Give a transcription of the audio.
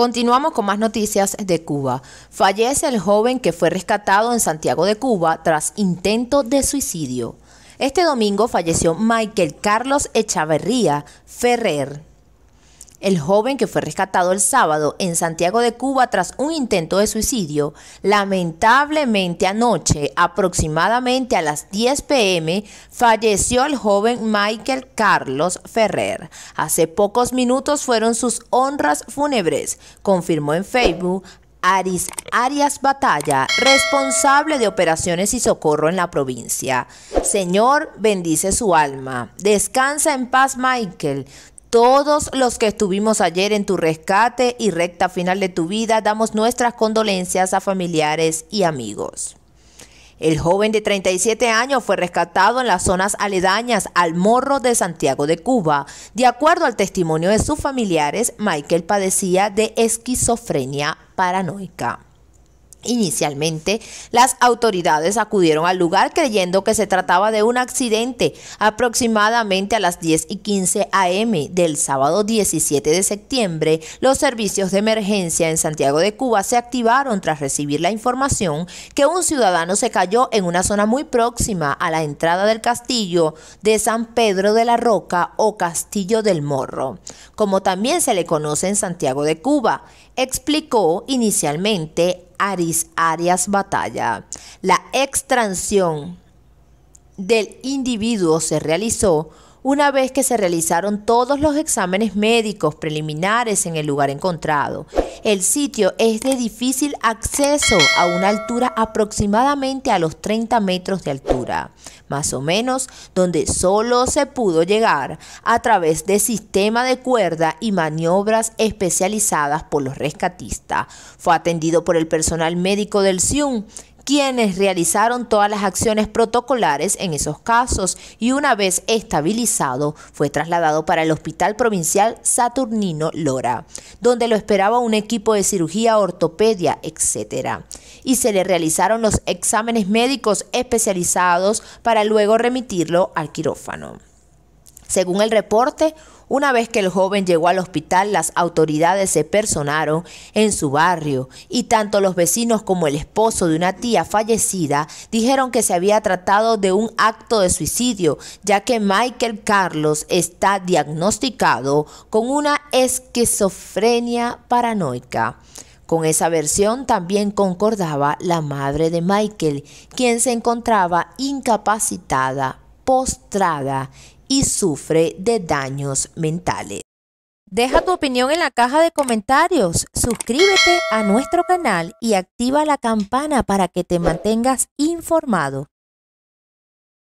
Continuamos con más noticias de Cuba. Fallece el joven que fue rescatado en Santiago de Cuba tras intento de suicidio. Este domingo falleció Michael Carlos Echaverría Ferrer, el joven que fue rescatado el sábado en Santiago de Cuba tras un intento de suicidio, lamentablemente anoche, aproximadamente a las 10 pm, falleció el joven Michael Carlos Ferrer. Hace pocos minutos fueron sus honras fúnebres, confirmó en Facebook Aris Arias Batalla, responsable de operaciones y socorro en la provincia. Señor, bendice su alma. Descansa en paz, Michael todos los que estuvimos ayer en tu rescate y recta final de tu vida, damos nuestras condolencias a familiares y amigos. El joven de 37 años fue rescatado en las zonas aledañas al Morro de Santiago de Cuba. De acuerdo al testimonio de sus familiares, Michael padecía de esquizofrenia paranoica. Inicialmente, las autoridades acudieron al lugar creyendo que se trataba de un accidente aproximadamente a las 10 y 15 am del sábado 17 de septiembre. Los servicios de emergencia en Santiago de Cuba se activaron tras recibir la información que un ciudadano se cayó en una zona muy próxima a la entrada del castillo de San Pedro de la Roca o Castillo del Morro, como también se le conoce en Santiago de Cuba, explicó inicialmente Aris Arias Batalla. La extracción del individuo se realizó una vez que se realizaron todos los exámenes médicos preliminares en el lugar encontrado. El sitio es de difícil acceso a una altura aproximadamente a los 30 metros de altura, más o menos, donde solo se pudo llegar a través de sistema de cuerda y maniobras especializadas por los rescatistas. Fue atendido por el personal médico del SIUM, quienes realizaron todas las acciones protocolares en esos casos y una vez estabilizado fue trasladado para el Hospital Provincial Saturnino Lora, donde lo esperaba un equipo de cirugía, ortopedia, etc. Y se le realizaron los exámenes médicos especializados para luego remitirlo al quirófano. Según el reporte, una vez que el joven llegó al hospital, las autoridades se personaron en su barrio y tanto los vecinos como el esposo de una tía fallecida dijeron que se había tratado de un acto de suicidio, ya que Michael Carlos está diagnosticado con una esquizofrenia paranoica. Con esa versión también concordaba la madre de Michael, quien se encontraba incapacitada, postrada y sufre de daños mentales. Deja tu opinión en la caja de comentarios, suscríbete a nuestro canal y activa la campana para que te mantengas informado.